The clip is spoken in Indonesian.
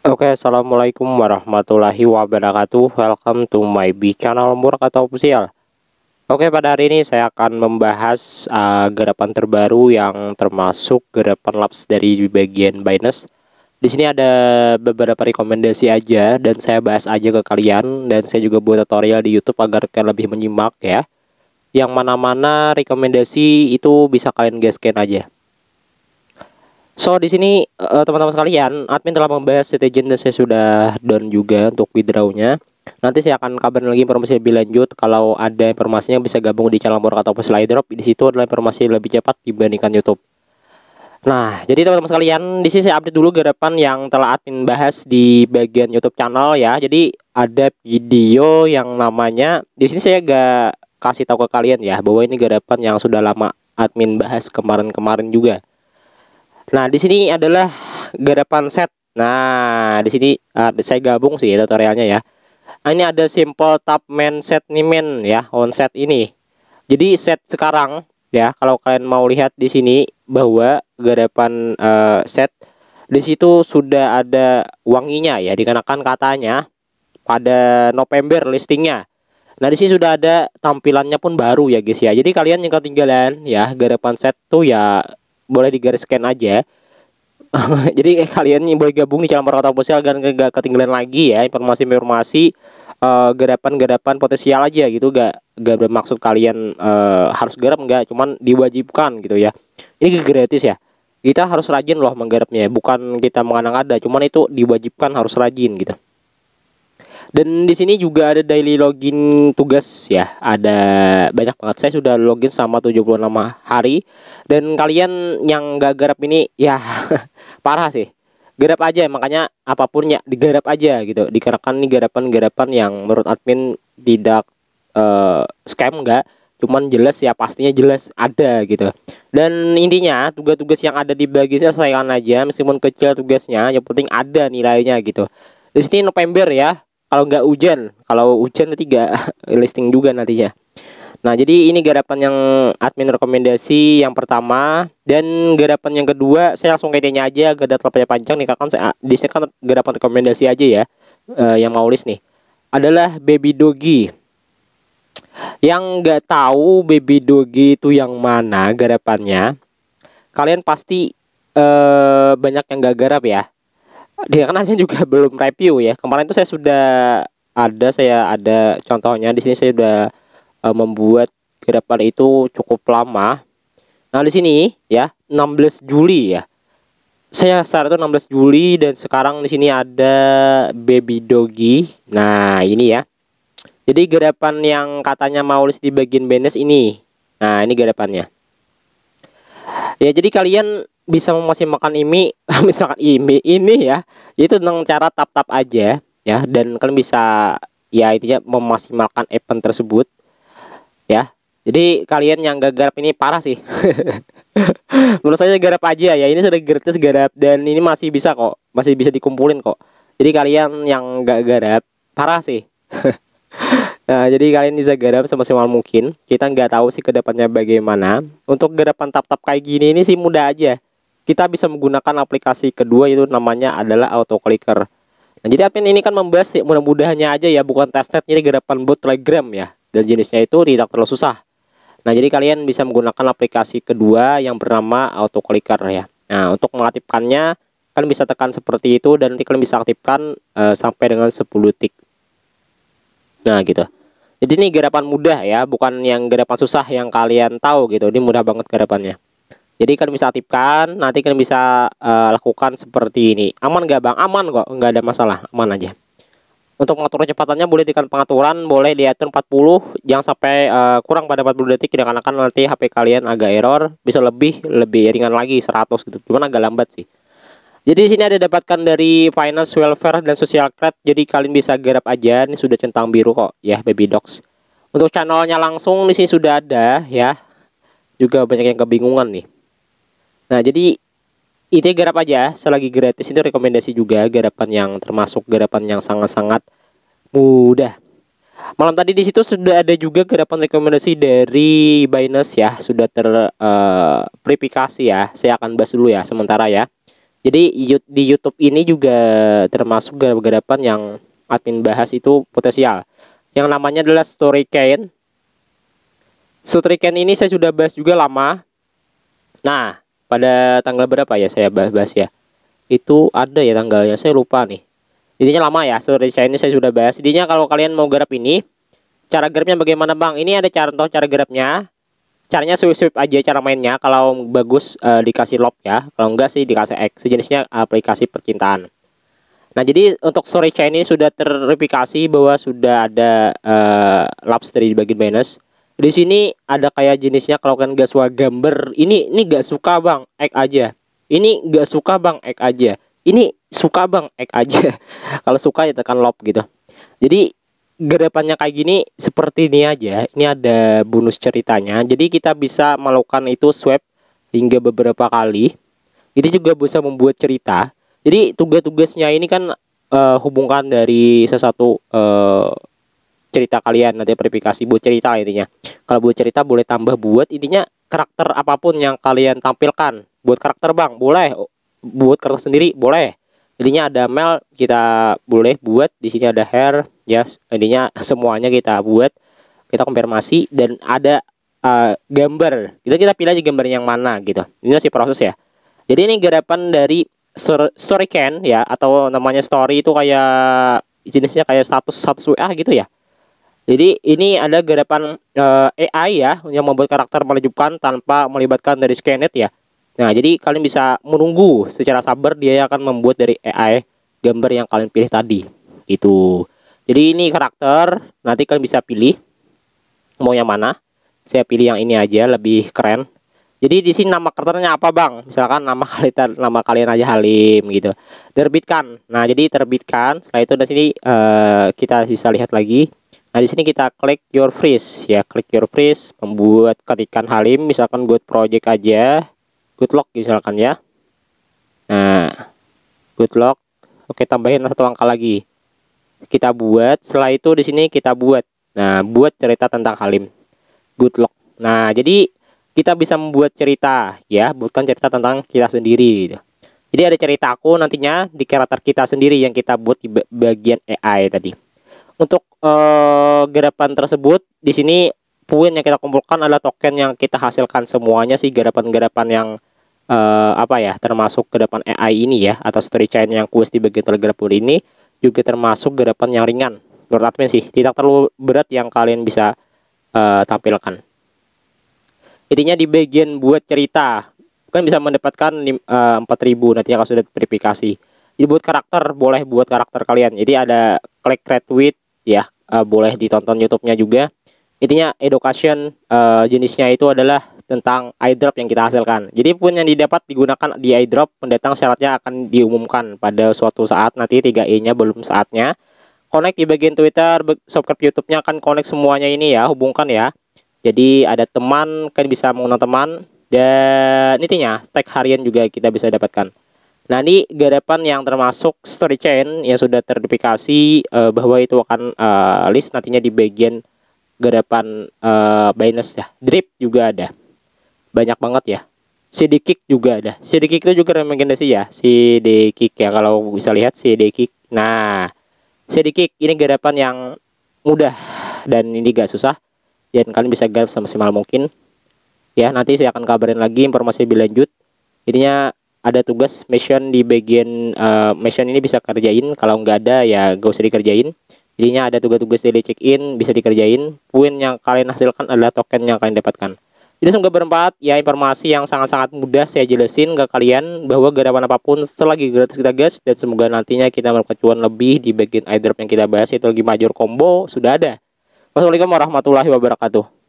Oke okay, assalamualaikum warahmatullahi wabarakatuh Welcome to my B channel atau Official Oke okay, pada hari ini saya akan membahas uh, gerapan terbaru yang termasuk gerapan laps dari bagian Binance Di sini ada beberapa rekomendasi aja dan saya bahas aja ke kalian Dan saya juga buat tutorial di Youtube agar kalian lebih menyimak ya Yang mana-mana rekomendasi itu bisa kalian gaskan aja So di sini uh, teman-teman sekalian, admin telah membahas Citizen dan saya sudah down juga untuk withdrawnya. Nanti saya akan kabarin lagi informasi lebih lanjut kalau ada informasinya bisa gabung di channel Mork atau Slide Drop. Di situ adalah informasi lebih cepat dibandingkan YouTube. Nah, jadi teman-teman sekalian, di sini saya update dulu garapan yang telah admin bahas di bagian YouTube channel ya. Jadi ada video yang namanya di sini saya gak kasih tahu ke kalian ya bahwa ini garapan yang sudah lama admin bahas kemarin-kemarin juga. Nah, di sini adalah garapan set. Nah, di sini uh, saya gabung sih tutorialnya ya. Nah, ini ada simple tab main set nih men ya, on set ini. Jadi set sekarang ya, kalau kalian mau lihat di sini bahwa garapan uh, set di situ sudah ada wanginya ya dikenakan katanya pada November listingnya. Nah di sini sudah ada tampilannya pun baru ya guys ya. Jadi kalian yang ketinggalan ya garapan set tuh ya boleh digaris digariskan aja. Jadi eh, kalian yang boleh gabung di channel Merkata Potensial agar nggak ketinggalan lagi ya informasi-informasi uh, eh, garapan-garapan potensial aja gitu gak gak bermaksud kalian uh, harus garap nggak. cuman diwajibkan gitu ya ini gratis ya kita harus rajin loh menggarapnya bukan kita mengandang ada cuman itu diwajibkan harus rajin gitu dan di sini juga ada daily login tugas ya. Ada banyak banget. Saya sudah login selama 76 hari dan kalian yang gak garap ini ya parah sih. Garap aja makanya apapun ya digarap aja gitu. Dikarenakan nih garapan-garapan yang menurut admin tidak uh, scam enggak cuman jelas ya pastinya jelas ada gitu dan intinya tugas-tugas yang ada di bagi saya selesaikan aja meskipun kecil tugasnya yang penting ada nilainya gitu di sini November ya kalau nggak hujan kalau hujan nanti nggak listing juga nantinya nah jadi ini garapan yang admin rekomendasi yang pertama dan garapan yang kedua saya langsung kayaknya aja nggak ada terlalu panjang nih kakak kan saya di sini kan garapan rekomendasi aja ya uh, yang mau list nih adalah baby doggy yang nggak tahu baby doggy itu yang mana garapannya kalian pasti uh, banyak yang nggak garap ya dia kan hanya juga belum review ya. Kemarin itu saya sudah ada saya ada contohnya di sini saya sudah uh, membuat gerapan itu cukup lama. Nah, di sini ya 16 Juli ya. Saya start itu 16 Juli dan sekarang di sini ada baby doggy. Nah, ini ya. Jadi gerapan yang katanya mau list di bagian benes ini. Nah, ini gerapannya ya jadi kalian bisa masih makan ini misalkan ini ini ya itu tentang cara tap tap aja ya dan kalian bisa ya intinya memaksimalkan event tersebut ya jadi kalian yang gak garap ini parah sih menurut saya garap aja ya ini sudah gratis garap dan ini masih bisa kok masih bisa dikumpulin kok jadi kalian yang gak garap parah sih Nah, jadi kalian bisa garap semaksimal mungkin. Kita nggak tahu sih kedepannya bagaimana. Untuk garapan tap-tap kayak gini ini sih mudah aja. Kita bisa menggunakan aplikasi kedua yaitu namanya adalah Auto Clicker. Nah, jadi admin ini kan membahas mudah mudahnya aja ya, bukan testnet, jadi garapan buat Telegram ya. Dan jenisnya itu tidak terlalu susah. Nah, jadi kalian bisa menggunakan aplikasi kedua yang bernama Auto Clicker ya. Nah, untuk mengaktifkannya, kalian bisa tekan seperti itu dan nanti kalian bisa aktifkan uh, sampai dengan 10 tick. Nah, gitu. Jadi ini garapan mudah ya, bukan yang garapan susah yang kalian tahu gitu. Ini mudah banget garapannya. Jadi kalian bisa aktifkan, nanti kalian bisa uh, lakukan seperti ini. Aman nggak bang? Aman kok, nggak ada masalah, aman aja. Untuk mengatur cepatannya, boleh dikan pengaturan, boleh diatur 40, jangan sampai uh, kurang pada 40 detik, dikarenakan nanti HP kalian agak error, bisa lebih, lebih ringan lagi 100 gitu. Cuman agak lambat sih. Jadi di sini ada dapatkan dari finance, welfare dan social credit. Jadi kalian bisa garap aja. Ini sudah centang biru kok ya, baby dogs. Untuk channelnya langsung di sini sudah ada ya. Juga banyak yang kebingungan nih. Nah, jadi itu garap aja selagi gratis itu rekomendasi juga garapan yang termasuk garapan yang sangat-sangat mudah. Malam tadi di situ sudah ada juga garapan rekomendasi dari Binance ya, sudah ter uh, ya. Saya akan bahas dulu ya sementara ya. Jadi di YouTube ini juga termasuk garapan yang admin bahas itu potensial. Yang namanya adalah Story Story cane ini saya sudah bahas juga lama. Nah, pada tanggal berapa ya saya bahas-bahas ya? Itu ada ya tanggalnya, saya lupa nih. Jadinya lama ya, Story cane ini saya sudah bahas. Jadinya kalau kalian mau garap ini, cara garapnya bagaimana bang? Ini ada contoh cara garapnya caranya sweep-sweep aja cara mainnya kalau bagus e, dikasih lob ya kalau enggak sih dikasih X sejenisnya aplikasi percintaan nah jadi untuk sore chain ini sudah terverifikasi bahwa sudah ada e, eh, lobster dari bagian minus di sini ada kayak jenisnya kalau kan gak suka gambar ini ini gak suka bang X aja ini gak suka bang X aja ini suka bang X aja kalau suka ya tekan lob gitu jadi gerapannya kayak gini seperti ini aja. Ini ada bonus ceritanya. Jadi kita bisa melakukan itu swap hingga beberapa kali. Itu juga bisa membuat cerita. Jadi tugas-tugasnya ini kan uh, hubungkan dari sesuatu uh, eh, cerita kalian nanti verifikasi buat cerita intinya. Kalau buat cerita boleh tambah buat intinya karakter apapun yang kalian tampilkan. Buat karakter Bang, boleh. Buat karakter sendiri boleh. Jadinya ada mel kita boleh buat di sini ada hair ya yes. intinya semuanya kita buat kita konfirmasi dan ada uh, gambar kita kita pilih aja gambar yang mana gitu ini masih proses ya jadi ini garapan dari story can ya atau namanya story itu kayak jenisnya kayak status status WA gitu ya jadi ini ada garapan uh, eh, AI ya yang membuat karakter menunjukkan tanpa melibatkan dari scanet, ya Nah, jadi kalian bisa menunggu secara sabar dia akan membuat dari AI gambar yang kalian pilih tadi. itu Jadi ini karakter, nanti kalian bisa pilih mau yang mana. Saya pilih yang ini aja, lebih keren. Jadi di sini nama karakternya apa bang? Misalkan nama kalian nama kalian aja Halim gitu. Terbitkan. Nah jadi terbitkan. Setelah itu di sini uh, kita bisa lihat lagi. Nah di sini kita klik your freeze ya, klik your freeze membuat ketikan Halim. Misalkan buat project aja good luck misalkan ya nah good luck oke tambahin satu angka lagi kita buat setelah itu di sini kita buat nah buat cerita tentang Halim good luck nah jadi kita bisa membuat cerita ya bukan cerita tentang kita sendiri gitu. Jadi ada cerita aku nantinya di karakter kita sendiri yang kita buat di bagian AI tadi. Untuk eh, garapan tersebut di sini poin yang kita kumpulkan adalah token yang kita hasilkan semuanya sih garapan-garapan yang uh, apa ya termasuk ke depan AI ini ya atau story chain yang kuis di bagian Telegram Pool ini juga termasuk ke depan yang ringan menurut admin sih tidak terlalu berat yang kalian bisa uh, tampilkan intinya di bagian buat cerita kan bisa mendapatkan uh, eh, 4000 nanti kalau sudah verifikasi jadi buat karakter boleh buat karakter kalian jadi ada klik retweet ya uh, boleh ditonton YouTube-nya juga intinya education uh, jenisnya itu adalah tentang airdrop yang kita hasilkan. Jadi pun yang didapat digunakan di airdrop pendatang syaratnya akan diumumkan pada suatu saat nanti 3E-nya belum saatnya. Connect di bagian Twitter, subscribe YouTube-nya akan connect semuanya ini ya, hubungkan ya. Jadi ada teman, kan bisa mengundang teman, dan intinya tag harian juga kita bisa dapatkan. Nah ini garapan yang termasuk story chain yang sudah tertifikasi eh, bahwa itu akan eh, list nantinya di bagian garapan eh, Binance ya. Drip juga ada banyak banget ya Sidikik juga ada Sidikik itu juga rekomendasi ya Sidikik ya kalau bisa lihat Sidikik. nah Sidikik ini garapan yang mudah dan ini gak susah dan kalian bisa garap semaksimal mungkin ya nanti saya akan kabarin lagi informasi lebih lanjut intinya ada tugas mission di bagian uh, mission ini bisa kerjain kalau nggak ada ya gak usah dikerjain jadinya ada tugas-tugas daily check in bisa dikerjain poin yang kalian hasilkan adalah token yang kalian dapatkan jadi semoga bermanfaat ya informasi yang sangat-sangat mudah saya jelasin ke kalian bahwa garapan apapun selagi gratis kita guys dan semoga nantinya kita mendapat cuan lebih di bagian airdrop yang kita bahas itu lagi major combo sudah ada. Wassalamualaikum warahmatullahi wabarakatuh.